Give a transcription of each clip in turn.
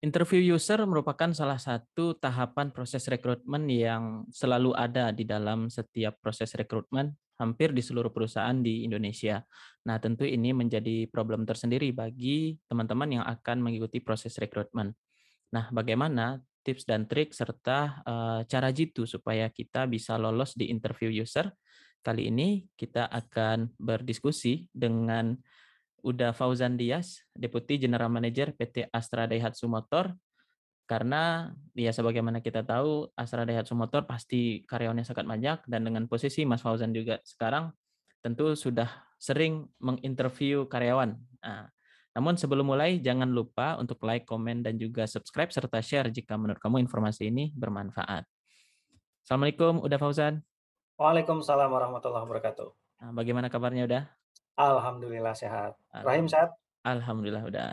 Interview user merupakan salah satu tahapan proses rekrutmen yang selalu ada di dalam setiap proses rekrutmen hampir di seluruh perusahaan di Indonesia. Nah, tentu ini menjadi problem tersendiri bagi teman-teman yang akan mengikuti proses rekrutmen. Nah, bagaimana tips dan trik serta eh, cara jitu supaya kita bisa lolos di interview user? Kali ini kita akan berdiskusi dengan Uda Fauzan Dias, Deputi General Manager PT Astra Daihatsu Motor. Karena ya sebagaimana kita tahu Astra Daihatsu Motor pasti karyawannya sangat banyak dan dengan posisi Mas Fauzan juga sekarang tentu sudah sering menginterview karyawan. Nah, namun sebelum mulai, jangan lupa untuk like, komen, dan juga subscribe serta share jika menurut kamu informasi ini bermanfaat. Assalamualaikum, Uda Fauzan. Waalaikumsalam warahmatullahi wabarakatuh. Nah, bagaimana kabarnya, udah? Alhamdulillah sehat. Rahim sehat? Alhamdulillah udah.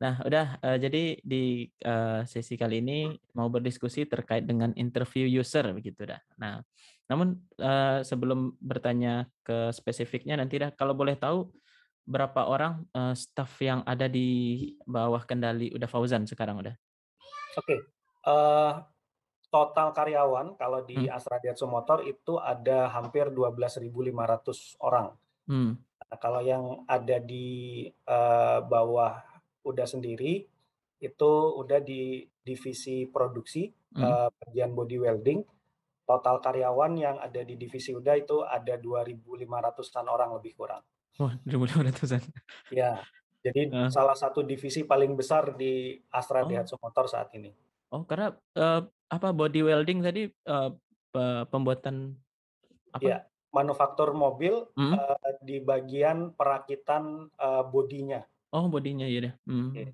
Nah, udah uh, jadi di uh, sesi kali ini mau berdiskusi terkait dengan interview user begitu dah. Nah, namun uh, sebelum bertanya ke spesifiknya nanti dah kalau boleh tahu berapa orang uh, staff yang ada di bawah kendali udah Fauzan sekarang udah? Oke. Okay. Uh, total karyawan kalau di hmm. Astra Diatsu Motor itu ada hampir 12.500 orang. Hmm. Nah, kalau yang ada di uh, bawah udah sendiri itu udah di divisi produksi hmm. uh, bagian body welding. Total karyawan yang ada di divisi udah itu ada 2.500-an orang lebih kurang. Wah, 2.500-an. Ya. Jadi uh. salah satu divisi paling besar di Astra oh. Daihatsu Motor saat ini. Oh, karena uh, apa body welding tadi uh, pembuatan apa? Ya manufaktur mobil hmm. uh, di bagian perakitan uh, bodinya. Oh, bodinya ya deh. Hmm. Okay. Iya.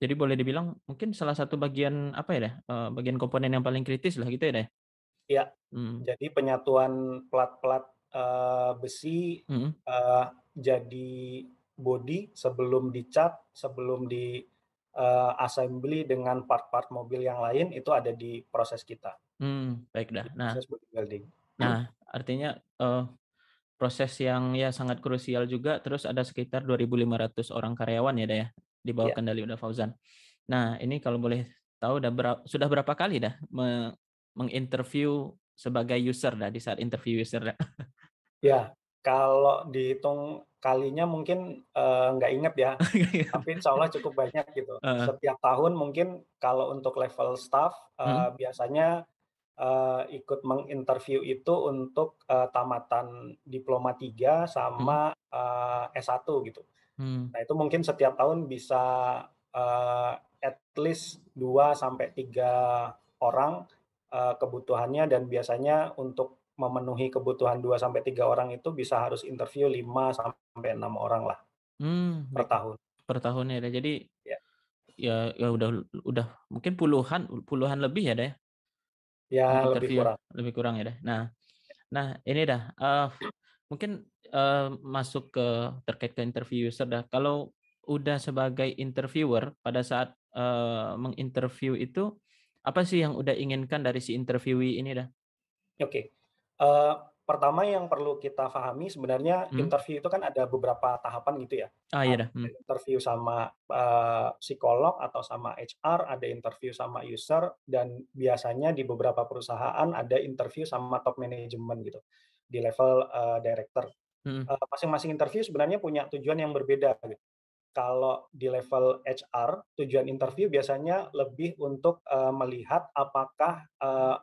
Jadi boleh dibilang mungkin salah satu bagian apa ya deh, uh, bagian komponen yang paling kritis lah gitu ya deh. Iya. Hmm. Jadi penyatuan plat-plat uh, besi hmm. uh, jadi bodi sebelum dicat, sebelum di uh, assembly dengan part-part mobil yang lain itu ada di proses kita. Hmm, baik dah. Nah, proses building. Nah, hmm artinya uh, proses yang ya sangat krusial juga terus ada sekitar 2.500 orang karyawan ya dah ya di bawah yeah. kendali Uda Fauzan. Nah, ini kalau boleh tahu udah sudah berapa kali dah me, menginterview sebagai user dah di saat interview user dah. Ya, kalau dihitung kalinya mungkin uh, nggak inget ya, tapi insya Allah cukup banyak gitu. Uh. Setiap tahun mungkin kalau untuk level staff uh, uh-huh. biasanya uh, ikut menginterview itu untuk uh, tamatan diploma 3 sama hmm. uh, eh, S1 gitu. Hmm. Nah, itu mungkin setiap tahun bisa uh, at least 2 sampai 3 orang uh, kebutuhannya dan biasanya untuk memenuhi kebutuhan 2 sampai 3 orang itu bisa harus interview 5 sampai 6 orang lah. Hmm. per tahun. Per tahun ya. Jadi ya ya, ya udah udah mungkin puluhan puluhan lebih ya deh Ya, lebih kurang. lebih kurang ya dah. Nah, nah ini dah uh, mungkin uh, masuk ke terkait ke interview user dah. Kalau udah sebagai interviewer pada saat uh, menginterview itu apa sih yang udah inginkan dari si interviewee ini dah? Oke. Okay. Uh, pertama yang perlu kita pahami sebenarnya hmm. interview itu kan ada beberapa tahapan gitu ya. Ah iya. Nah, hmm. Interview sama uh, psikolog atau sama HR, ada interview sama user dan biasanya di beberapa perusahaan ada interview sama top management gitu di level uh, director. Hmm. Uh, masing-masing interview sebenarnya punya tujuan yang berbeda gitu. Kalau di level HR, tujuan interview biasanya lebih untuk uh, melihat apakah uh,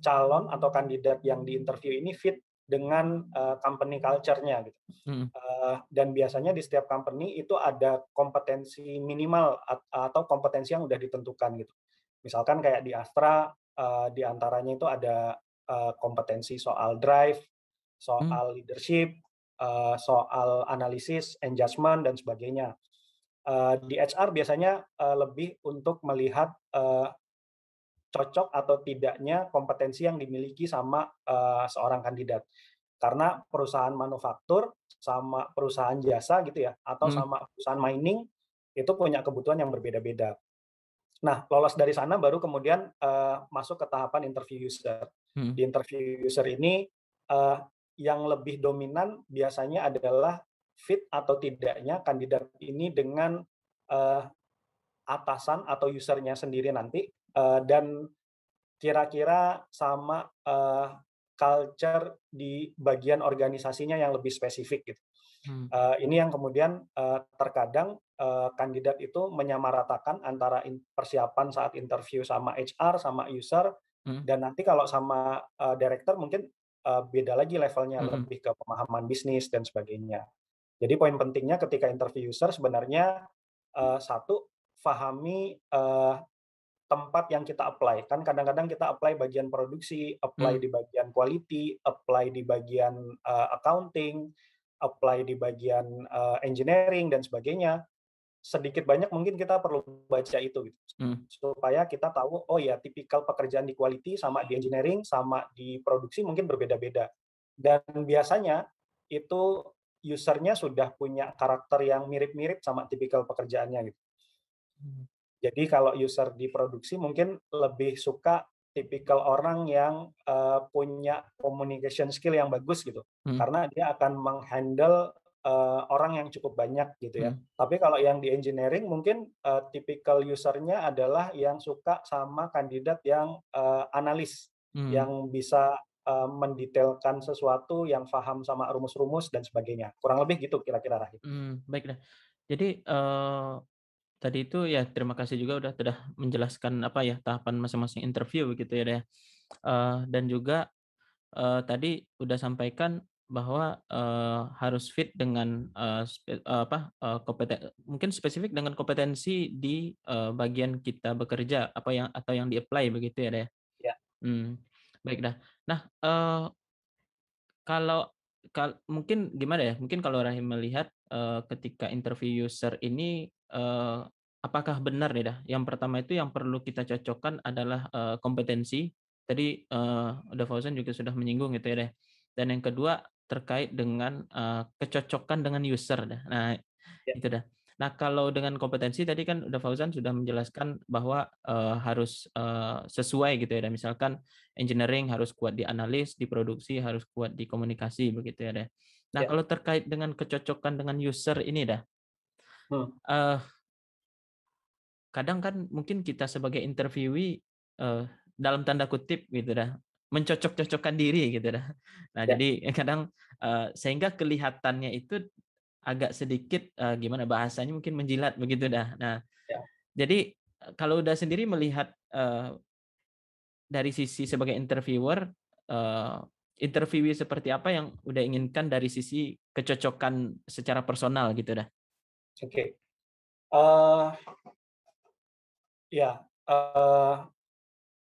calon atau kandidat yang diinterview ini fit dengan uh, company culture-nya gitu. Hmm. Uh, dan biasanya di setiap company itu ada kompetensi minimal atau kompetensi yang udah ditentukan gitu. Misalkan kayak di Astra uh, di antaranya itu ada uh, kompetensi soal drive, hmm. soal hmm. leadership, uh, soal analisis, and judgment dan sebagainya. Uh, di HR biasanya uh, lebih untuk melihat uh, cocok atau tidaknya kompetensi yang dimiliki sama uh, seorang kandidat. Karena perusahaan manufaktur sama perusahaan jasa gitu ya, atau hmm. sama perusahaan mining itu punya kebutuhan yang berbeda-beda. Nah, lolos dari sana baru kemudian uh, masuk ke tahapan interview user. Hmm. Di interview user ini uh, yang lebih dominan biasanya adalah fit atau tidaknya kandidat ini dengan uh, atasan atau usernya sendiri nanti Eh, dan kira-kira sama eh, culture di bagian organisasinya yang lebih spesifik gitu. Hmm. Uh, ini yang kemudian uh, terkadang uh, kandidat itu menyamaratakan antara persiapan saat interview sama HR sama user hmm. dan nanti kalau sama uh, director mungkin uh, beda lagi levelnya hmm, hmm. lebih ke pemahaman bisnis dan sebagainya. Jadi poin pentingnya ketika interview user sebenarnya uh, satu fahami uh, tempat yang kita apply. Kan kadang-kadang kita apply bagian produksi, apply hmm. di bagian quality, apply di bagian uh, accounting, apply di bagian uh, engineering dan sebagainya. Sedikit banyak mungkin kita perlu baca itu gitu. Hmm. Supaya kita tahu oh ya tipikal pekerjaan di quality sama di engineering sama di produksi mungkin berbeda-beda. Dan biasanya itu usernya sudah punya karakter yang mirip-mirip sama tipikal pekerjaannya gitu. Hmm. Jadi kalau user diproduksi mungkin lebih suka tipikal orang yang uh, punya communication skill yang bagus gitu, hmm. karena dia akan menghandle uh, orang yang cukup banyak gitu ya. Hmm. Tapi kalau yang di engineering mungkin uh, tipikal usernya adalah yang suka sama kandidat yang uh, analis, hmm. yang bisa uh, mendetailkan sesuatu, yang paham sama rumus-rumus dan sebagainya. Kurang lebih gitu kira-kira Rahim. Hmm, baiklah. Jadi uh, tadi itu ya terima kasih juga udah sudah menjelaskan apa ya tahapan masing-masing interview begitu ya Uh, dan juga uh, tadi udah sampaikan bahwa uh, harus fit dengan uh, spe, uh, apa uh, kompeten mungkin spesifik dengan kompetensi di uh, bagian kita bekerja apa yang atau yang di-apply begitu ya deh. Ya. Hmm. Baik dah. Nah, uh, kalau kal mungkin gimana ya? Mungkin kalau Rahim melihat uh, ketika interview user ini Eh, apakah benar nih dah? Yang pertama itu yang perlu kita cocokkan adalah eh, kompetensi. Tadi eh, udah Fauzan juga sudah menyinggung gitu ya deh. Dan yang kedua terkait dengan kecocokan dengan user dah. Nah ya. itu dah. Nah kalau dengan kompetensi tadi kan udah Fauzan sudah menjelaskan bahwa harus sesuai gitu ya. dah. misalkan engineering harus kuat di analis, di produksi harus kuat di komunikasi begitu ya deh. Nah ya. kalau terkait dengan kecocokan dengan user ini dah, uh, kadang kan mungkin kita sebagai interviewee uh, dalam tanda kutip gitu dah mencocok-cocokkan diri gitu dah. Nah, ya. jadi kadang uh, sehingga kelihatannya itu agak sedikit uh, gimana bahasanya mungkin menjilat begitu dah. Nah, ya. jadi kalau udah sendiri melihat uh, dari sisi sebagai interviewer uh, interviewee seperti apa yang udah inginkan dari sisi kecocokan secara personal gitu dah. Oke. Okay. Uh, eh, ya, uh,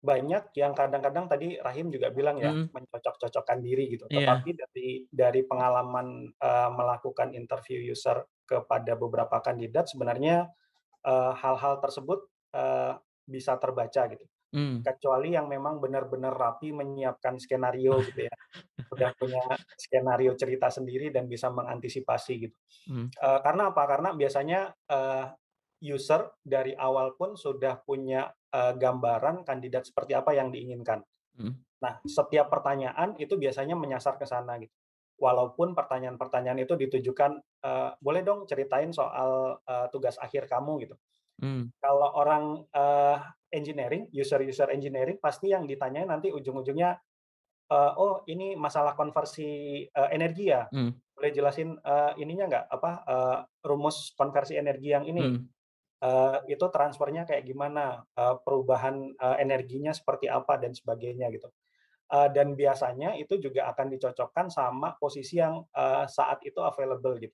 banyak yang kadang-kadang tadi Rahim juga bilang ya mm. mencocok-cocokkan diri gitu. Yeah. Tetapi dari dari pengalaman uh, melakukan interview user kepada beberapa kandidat sebenarnya hal-hal uh, tersebut uh, bisa terbaca gitu. Mm. Kecuali yang memang benar-benar rapi menyiapkan skenario gitu ya udah punya skenario cerita sendiri dan bisa mengantisipasi gitu. Hmm. Uh, karena apa? Karena biasanya uh, user dari awal pun sudah punya uh, gambaran kandidat seperti apa yang diinginkan. Hmm. Nah, setiap pertanyaan itu biasanya menyasar ke sana gitu. Walaupun pertanyaan-pertanyaan itu ditujukan, uh, boleh dong ceritain soal uh, tugas akhir kamu gitu. Hmm. Kalau orang uh, engineering, user-user engineering, pasti yang ditanya nanti ujung-ujungnya uh, oh ini masalah konversi uh, energi ya. Hmm. Boleh jelasin uh, ininya nggak apa uh, rumus konversi energi yang ini? Hmm. Uh, itu transfernya kayak gimana, uh, perubahan uh, energinya seperti apa dan sebagainya gitu. Uh, dan biasanya itu juga akan dicocokkan sama posisi yang uh, saat itu available gitu.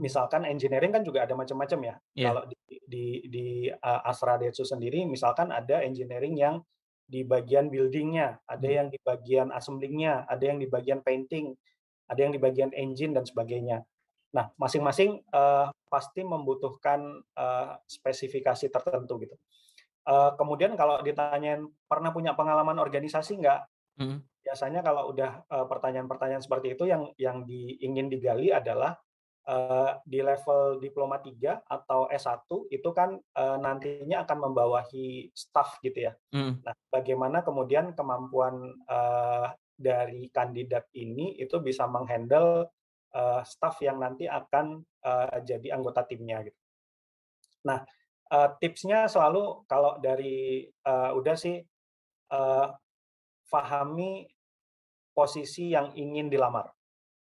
Misalkan engineering kan juga ada macam-macam ya. Yeah. Kalau di di, di uh, Asra Detsu sendiri, misalkan ada engineering yang di bagian buildingnya, ada hmm. yang di bagian assemblingnya, ada yang di bagian painting, ada yang di bagian engine dan sebagainya. Nah, masing-masing uh, pasti membutuhkan uh, spesifikasi tertentu gitu. Uh, kemudian kalau ditanyain pernah punya pengalaman organisasi nggak? Hmm. Biasanya kalau udah pertanyaan-pertanyaan uh, seperti itu yang yang di, ingin digali adalah Eh, di level diploma 3 atau S1 itu kan uh, nantinya akan membawahi staff gitu ya. Mm. Nah, bagaimana kemudian kemampuan uh, dari kandidat ini itu bisa menghandle uh, staff yang nanti akan uh, jadi anggota timnya gitu. Nah, uh, tipsnya selalu kalau dari uh, udah sih uh, fahami posisi yang ingin dilamar.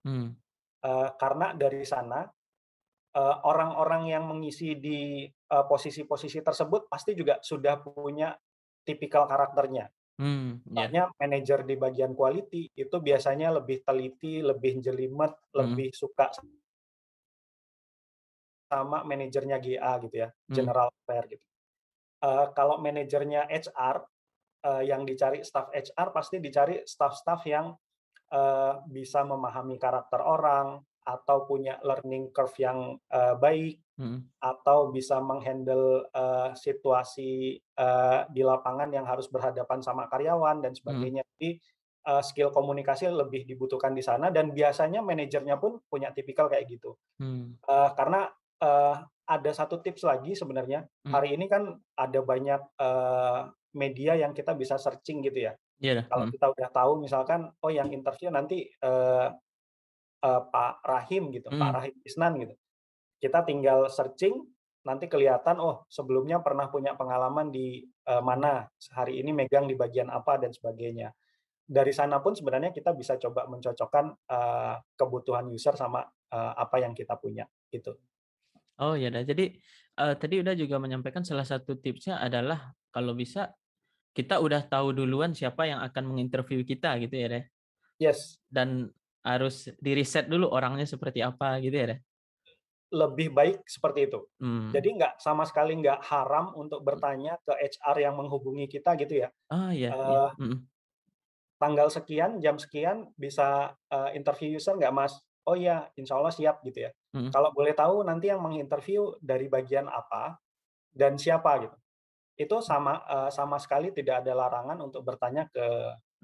Hmm. Eh, karena dari sana orang eh, orang-orang yang mengisi di posisi eh, posisi-posisi tersebut pasti juga sudah punya tipikal karakternya. Hmm, yeah. Makanya manajer di bagian quality itu biasanya lebih teliti, lebih jelimet, hmm. lebih suka sama manajernya GA gitu ya, hmm. general affair gitu. Uh, kalau manajernya HR uh, yang dicari staff HR pasti dicari staff-staff yang uh, bisa memahami karakter orang atau punya learning curve yang uh, baik hmm. atau bisa menghandle uh, situasi uh, di lapangan yang harus berhadapan sama karyawan dan hmm. sebagainya. Hmm. Jadi uh, skill komunikasi lebih dibutuhkan di sana dan biasanya manajernya pun punya tipikal kayak gitu. Hmm. Uh, karena uh, ada satu tips lagi sebenarnya hmm. hari ini kan ada banyak uh, media yang kita bisa searching gitu ya. Yeah. Iya kalau mhm. kita udah tahu misalkan oh yang interview nanti uh, uh, Pak Rahim gitu, mm. Pak mhm. Rahim Isnan gitu. Kita tinggal searching nanti kelihatan oh sebelumnya pernah punya pengalaman di uh, mana, hari ini megang di bagian apa dan sebagainya. Dari sana pun sebenarnya kita bisa coba mencocokkan uh, kebutuhan user sama uh, apa yang kita punya gitu. Oh ya, jadi uh, tadi udah juga menyampaikan salah satu tipsnya adalah kalau bisa kita udah tahu duluan siapa yang akan menginterview kita gitu ya deh. Yes. Dan harus di reset dulu orangnya seperti apa gitu ya deh. Lebih baik seperti itu. Hmm. Jadi nggak sama sekali nggak haram untuk hmm. bertanya ke HR yang menghubungi kita gitu ya. Ah iya. Uh, iya. Eh, hmm. Tanggal sekian, jam sekian bisa uh, interview user nggak mas? Oh iya, insya Allah siap gitu ya. -hmm. Kalau boleh tahu nanti yang menginterview dari bagian apa dan siapa gitu itu sama uh, sama sekali tidak ada larangan untuk bertanya ke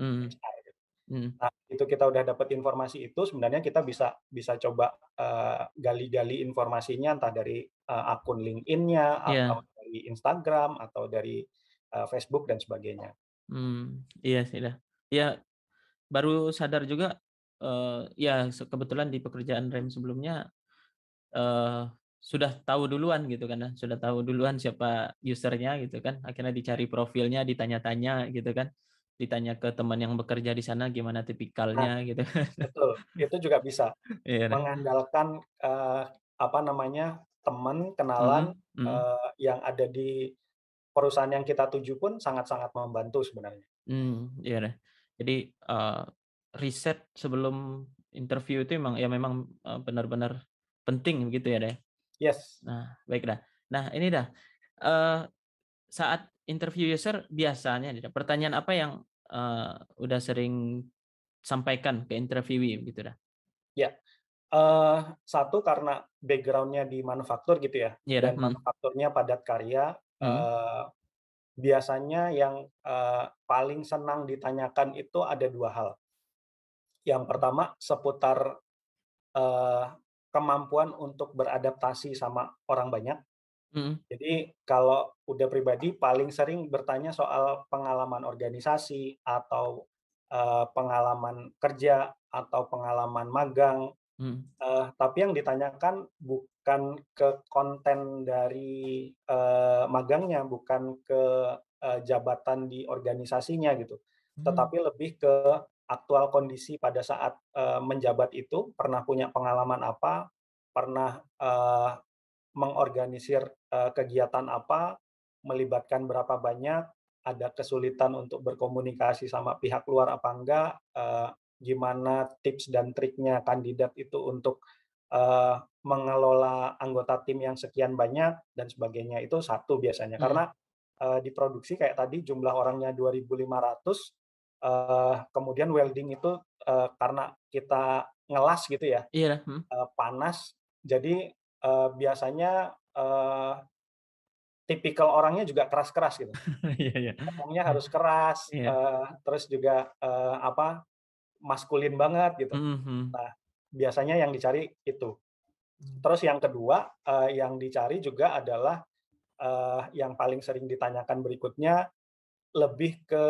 hmm. HR. Gitu. Hmm. Nah, itu kita udah dapat informasi itu sebenarnya kita bisa bisa coba eh, gali-gali uh, informasinya entah dari uh, akun LinkedIn-nya yeah. atau dari Instagram atau dari uh, Facebook dan sebagainya. Hmm, iya sih Ya baru sadar juga uh, ya kebetulan di pekerjaan rem sebelumnya uh, sudah tahu duluan gitu kan ya, sudah tahu duluan siapa usernya gitu kan akhirnya dicari profilnya ditanya-tanya gitu kan ditanya ke teman yang bekerja di sana gimana tipikalnya nah, gitu kan. betul itu juga bisa yeah, mengandalkan uh, apa namanya teman kenalan mm -hmm. uh, yang ada di perusahaan yang kita tuju pun sangat-sangat membantu sebenarnya mm, iya yeah. jadi uh, riset sebelum interview itu emang ya memang benar-benar penting gitu ya deh Yes. Nah, baik dah. Nah, ini dah. Uh, saat interview user biasanya pertanyaan apa yang uh, udah sering sampaikan ke interviewee gitu dah? Ya. Yeah. Uh, satu karena backgroundnya di manufaktur gitu ya, yeah, iya dan hmm. manufakturnya padat karya. Hmm. Eh, biasanya yang uh, paling senang ditanyakan itu ada dua hal. Yang pertama seputar uh, kemampuan untuk beradaptasi sama orang banyak. Mm. Jadi kalau udah pribadi paling sering bertanya soal pengalaman organisasi atau uh, pengalaman kerja atau pengalaman magang. Mm. Uh, tapi yang ditanyakan bukan ke konten dari uh, magangnya, bukan ke uh, jabatan di organisasinya gitu, mm. tetapi lebih ke aktual kondisi pada saat uh, menjabat itu pernah punya pengalaman apa, pernah uh, mengorganisir uh, kegiatan apa, melibatkan berapa banyak, ada kesulitan untuk berkomunikasi sama pihak luar apa enggak, uh, gimana tips dan triknya kandidat itu untuk uh, mengelola anggota tim yang sekian banyak dan sebagainya itu satu biasanya hmm. karena uh, di produksi kayak tadi jumlah orangnya 2.500 uh, kemudian welding itu uh, karena kita ngelas gitu ya iya hmm. uh, panas jadi uh, biasanya uh, tipikal orangnya juga keras-keras gitu yeah, iya. hmm. yeah. harus keras yeah. Iya. uh, terus juga uh, apa maskulin banget gitu mm -hmm. nah biasanya yang dicari itu hmm. terus yang kedua uh, yang dicari juga adalah uh, yang paling sering ditanyakan berikutnya lebih ke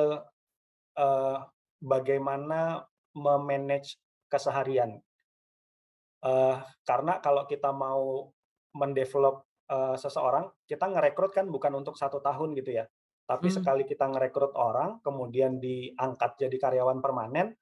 uh, bagaimana memanage keseharian. Uh, karena kalau kita mau mendevelop uh, seseorang, kita ngerekrut kan bukan untuk satu tahun gitu ya. Tapi hmm. sekali kita ngerekrut orang, kemudian diangkat jadi karyawan permanen,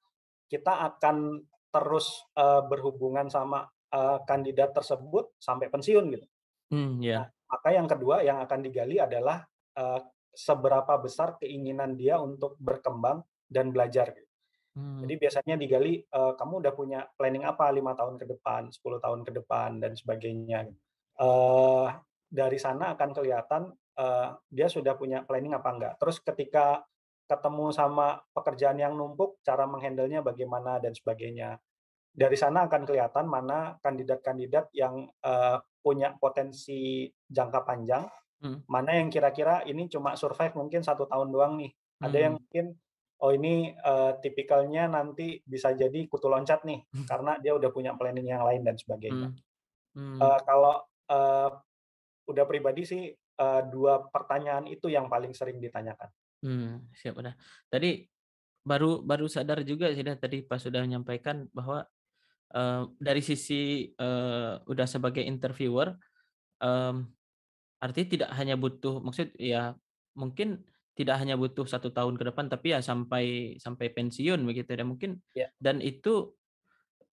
kita akan terus uh, berhubungan sama uh, kandidat tersebut sampai pensiun gitu. Hmm, yeah. nah, maka yang kedua yang akan digali adalah uh, seberapa besar keinginan dia untuk berkembang dan belajar. Gitu. Hmm. Jadi biasanya digali uh, kamu udah punya planning apa lima tahun ke depan, 10 tahun ke depan dan sebagainya. Uh, dari sana akan kelihatan uh, dia sudah punya planning apa enggak. Terus ketika ketemu sama pekerjaan yang numpuk, cara menghandlenya bagaimana dan sebagainya. Dari sana akan kelihatan mana kandidat-kandidat yang uh, punya potensi jangka panjang Hmm. Mana yang kira-kira ini cuma survive mungkin satu tahun doang nih. Hmm. Ada yang hmm. mungkin oh ini uh, tipikalnya nanti bisa jadi kutu loncat nih hmm. karena dia udah punya planning yang lain dan sebagainya. Hmm. Hmm. Uh, kalau uh, udah pribadi sih uh, dua pertanyaan itu yang paling sering ditanyakan. Hmm, siap udah. Tadi baru baru sadar juga sih dah tadi pas sudah menyampaikan bahwa uh, dari sisi uh, udah sebagai interviewer um, Artinya tidak hanya butuh maksud ya mungkin tidak hanya butuh satu tahun ke depan tapi ya sampai sampai pensiun begitu ya mungkin ya. dan itu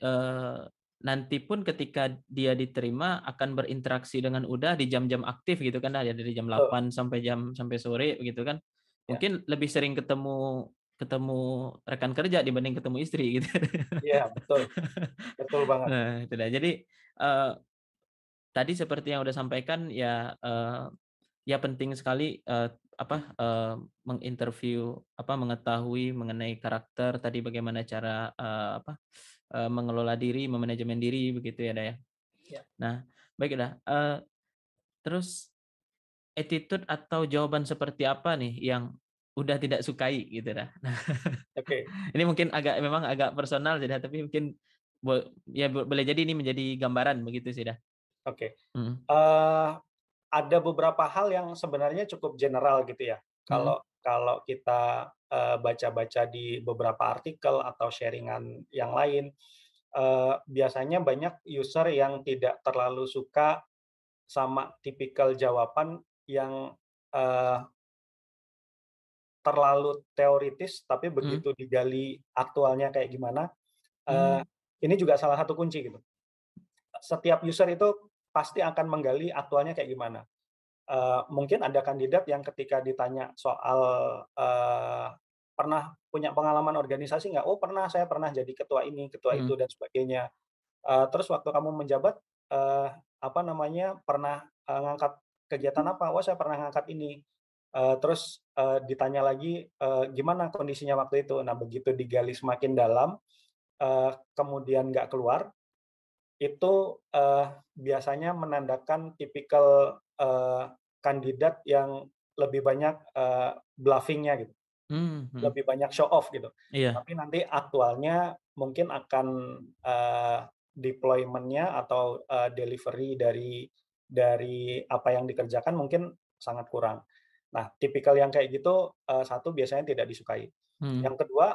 eh, nanti pun ketika dia diterima akan berinteraksi dengan udah di jam-jam aktif gitu kan ya dari jam 8 oh. sampai jam sampai sore gitu kan ya. mungkin ya. lebih sering ketemu ketemu rekan kerja dibanding ketemu istri gitu. ya betul, betul banget. Nah, tidak. Jadi uh, tadi seperti yang udah sampaikan ya uh, ya penting sekali uh, apa uh, menginterview apa mengetahui mengenai karakter tadi bagaimana cara uh, apa uh, mengelola diri memanajemen diri begitu ya Daya. Ya. Nah, baik dah. Uh, terus attitude atau jawaban seperti apa nih yang udah tidak sukai gitu dah. Nah, Oke. Okay. ini mungkin agak memang agak personal jadi tapi mungkin ya boleh jadi ini menjadi gambaran begitu sih dah. Oke. Okay. Mm. Uh, eh, ada beberapa hal yang sebenarnya cukup general gitu ya. Kalau mm. kalau kita baca eh, baca-baca di beberapa artikel atau sharingan yang lain, uh, biasanya banyak user yang tidak terlalu suka sama tipikal jawaban yang uh, terlalu teoritis, tapi hmm. begitu mm. digali aktualnya kayak gimana, uh, ini juga salah satu kunci gitu. Setiap user itu pasti akan menggali aktualnya kayak gimana. Uh, mungkin ada kandidat yang ketika ditanya soal uh, pernah punya pengalaman organisasi nggak? Oh pernah, saya pernah jadi ketua ini, ketua hmm. itu dan sebagainya. Uh, terus waktu kamu menjabat, uh, apa namanya pernah uh, ngangkat kegiatan apa? Wah oh, saya pernah ngangkat ini. Uh, terus uh, ditanya lagi uh, gimana kondisinya waktu itu. Nah begitu digali semakin dalam, uh, kemudian nggak keluar, itu uh, biasanya menandakan tipikal uh, kandidat yang lebih banyak uh, bluffingnya gitu, mm hmm. lebih banyak show off gitu. Iya. Tapi nanti aktualnya mungkin akan uh, deploymentnya atau uh, delivery dari dari apa yang dikerjakan mungkin sangat kurang. Nah, tipikal yang kayak gitu uh, satu biasanya tidak disukai. Hmm. Yang kedua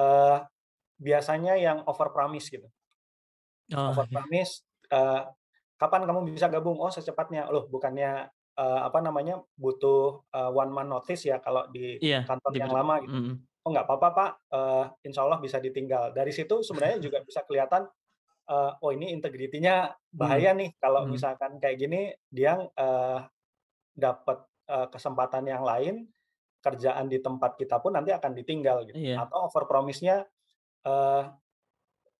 uh, biasanya yang over promise gitu. Oh, over iya. promise uh, kapan kamu bisa gabung oh secepatnya loh bukannya uh, apa namanya butuh uh, one month notice ya kalau di yeah, kantor di iya yang lama gitu mm oh nggak apa-apa pak uh, insya Allah bisa ditinggal dari situ sebenarnya juga bisa kelihatan uh, oh ini integritinya hmm. bahaya hmm. nih kalau hmm. misalkan kayak gini dia uh, dapat uh, kesempatan yang lain kerjaan di tempat kita pun nanti akan ditinggal gitu yeah. atau over promise-nya uh,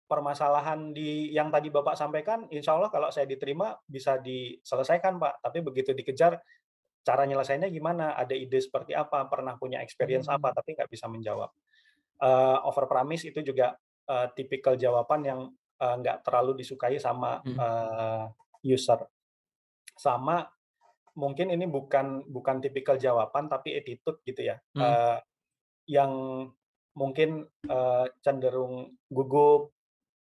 permasalahan di yang tadi Bapak sampaikan, insya Allah kalau saya diterima bisa diselesaikan Pak. Tapi begitu dikejar, cara nyelesainya gimana? Ada ide seperti apa? Pernah punya experience apa? Hmm. Tapi nggak bisa menjawab. Uh, over promise itu juga uh, tipikal jawaban yang uh, nggak terlalu disukai sama uh, user. Sama mungkin ini bukan bukan tipikal jawaban tapi attitude gitu ya. Hmm. yang mungkin uh, cenderung gugup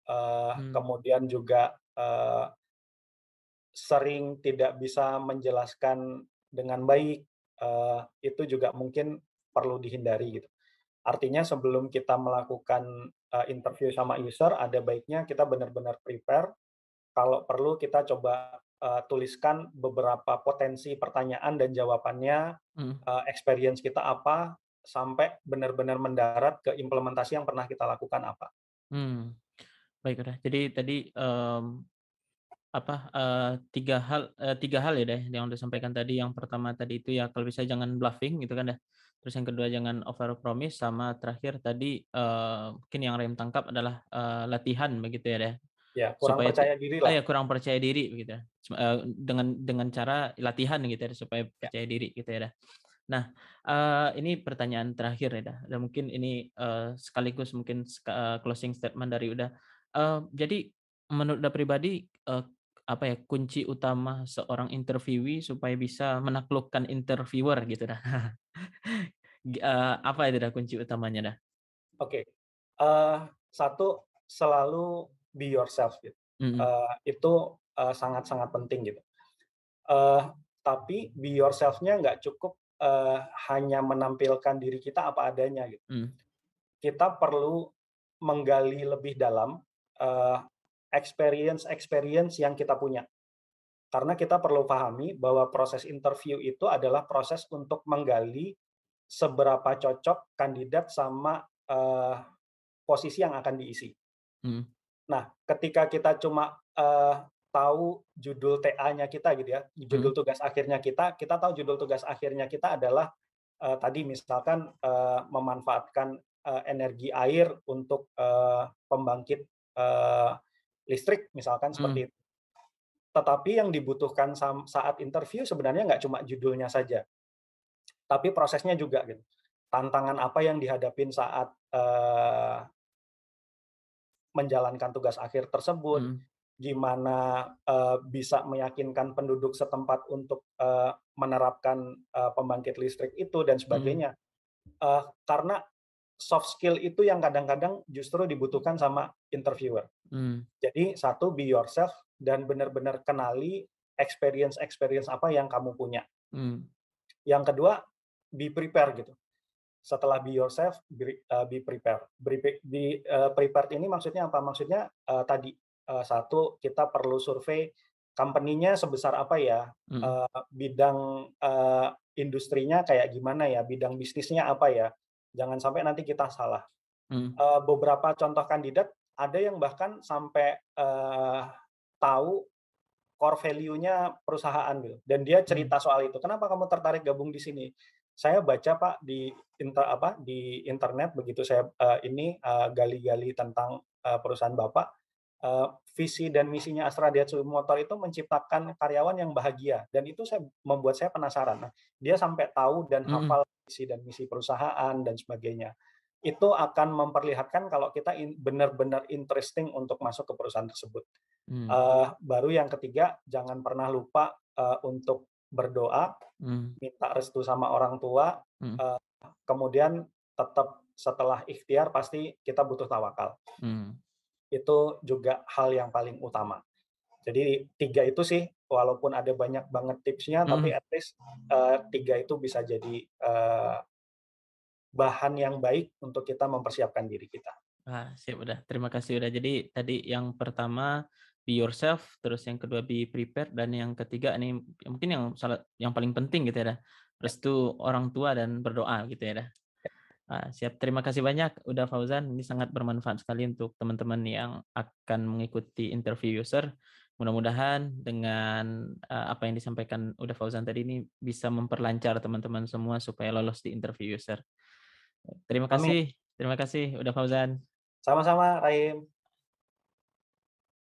uh, hmm. kemudian juga uh, sering tidak bisa menjelaskan dengan baik uh, itu juga mungkin perlu dihindari gitu. Artinya sebelum kita melakukan uh, interview sama user, ada baiknya kita benar-benar prepare. Kalau perlu kita coba uh, tuliskan beberapa potensi pertanyaan dan jawabannya, hmm. uh, experience kita apa, sampai benar-benar mendarat ke implementasi yang pernah kita lakukan apa. Hmm. Baik udah. Jadi tadi um, apa uh, tiga hal uh, tiga hal ya deh yang udah sampaikan tadi. Yang pertama tadi itu ya kalau bisa jangan bluffing gitu kan deh Terus yang kedua jangan over promise sama terakhir tadi uh, mungkin yang rem tangkap adalah uh, latihan begitu ya deh. Ya, kurang supaya, percaya diri lah. Ah, ya, kurang percaya diri gitu. Uh, dengan dengan cara latihan gitu ya supaya ya. percaya diri gitu ya. deh Nah, uh, ini pertanyaan terakhir ya, deh Dan mungkin ini uh, sekaligus mungkin uh, closing statement dari udah uh, jadi menurut Mbak pribadi, uh, apa ya, kunci utama seorang interviewee supaya bisa menaklukkan interviewer gitu dah. uh, apa itu dah kunci utamanya dah? Oke, Uh, satu selalu be yourself gitu, Mm-hmm. Uh, itu, sangat-sangat penting gitu, Uh, tapi be yourself-nya nggak cukup, uh, hanya menampilkan diri kita apa adanya gitu. Mm. Kita perlu menggali lebih dalam Eh, experience experience yang kita punya. Karena kita perlu pahami bahwa proses interview itu adalah proses untuk menggali seberapa cocok kandidat sama uh, posisi yang akan diisi. Hmm. Nah, ketika kita cuma uh, tahu judul TA-nya kita gitu ya, judul hmm. tugas akhirnya kita, kita tahu judul tugas akhirnya kita adalah uh, tadi misalkan uh, memanfaatkan uh, energi air untuk uh, pembangkit Eh, listrik misalkan hmm. seperti itu. Tetapi yang dibutuhkan saat interview sebenarnya nggak cuma judulnya saja, tapi prosesnya juga gitu. Tantangan apa yang dihadapin saat uh, menjalankan tugas akhir tersebut, hmm. gimana uh, bisa meyakinkan penduduk setempat untuk uh, menerapkan uh, pembangkit listrik itu dan hmm. sebagainya. Hmm. Uh, karena soft skill itu yang kadang-kadang justru dibutuhkan sama interviewer. Hmm. Jadi satu be yourself dan benar-benar kenali experience experience apa yang kamu punya. Hmm. Yang kedua be prepare gitu. Setelah be yourself eh, be, uh, be prepare. Be, be uh, prepared ini maksudnya apa? Maksudnya uh, tadi uh, satu kita perlu survei company-nya sebesar apa ya? Hmm. Uh, bidang uh, industrinya kayak gimana ya? Bidang bisnisnya apa ya? Jangan sampai nanti kita salah. Hmm. Eh, beberapa contoh kandidat ada yang bahkan sampai uh, tahu core value-nya perusahaan gitu. Dan dia hmm. cerita soal itu. Kenapa kamu tertarik gabung di sini? Saya baca Pak di inter, apa di internet begitu saya uh, ini gali gali-gali tentang uh, perusahaan Bapak. Eh, visi dan misinya Astra Daihatsu Motor itu menciptakan karyawan yang bahagia dan itu saya membuat saya penasaran. Nah, dia sampai tahu dan hmm. hafal visi dan misi perusahaan dan sebagainya. Itu akan memperlihatkan kalau kita in, benar-benar interesting untuk masuk ke perusahaan tersebut. Hmm. Uh, baru yang ketiga, jangan pernah lupa uh, untuk berdoa, hmm. minta restu sama orang tua, hmm. uh, kemudian tetap setelah ikhtiar pasti kita butuh tawakal. Hmm itu juga hal yang paling utama. Jadi tiga itu sih, walaupun ada banyak banget tipsnya, hmm. tapi hmm. at least uh, tiga itu bisa jadi uh, bahan yang baik untuk kita mempersiapkan diri kita. Ah, siap udah. Terima kasih udah. Jadi tadi yang pertama be yourself, terus yang kedua be prepared, dan yang ketiga ini mungkin yang salah yang paling penting gitu ya. Dah. Restu orang tua dan berdoa gitu ya. Dah. Nah, siap, terima kasih banyak udah Fauzan. Ini sangat bermanfaat sekali untuk teman-teman yang akan mengikuti interview user. Mudah-mudahan dengan uh, apa yang disampaikan udah Fauzan tadi ini bisa memperlancar teman-teman semua supaya lolos di interview user. Terima kasih, Amin. terima kasih udah Fauzan. Sama-sama, Rahim.